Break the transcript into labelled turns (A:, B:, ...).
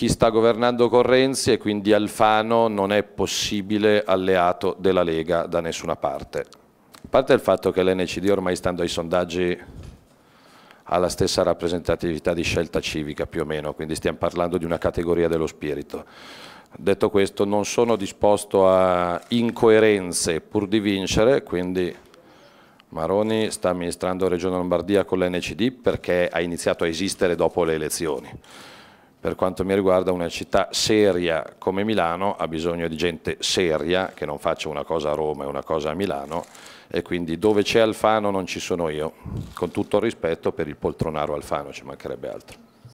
A: chi sta governando con Renzi e quindi Alfano non è possibile alleato della Lega da nessuna parte. A parte il fatto che l'NCD ormai stando ai sondaggi ha la stessa rappresentatività di scelta civica più o meno, quindi stiamo parlando di una categoria dello spirito. Detto questo non sono disposto a incoerenze pur di vincere, quindi Maroni sta amministrando Regione Lombardia con l'NCD perché ha iniziato a esistere dopo le elezioni per quanto mi riguarda una città seria come Milano ha bisogno di gente seria che non faccia una cosa a Roma e una cosa a Milano e quindi dove c'è Alfano non ci sono io, con tutto il rispetto per il poltronaro Alfano, ci mancherebbe altro.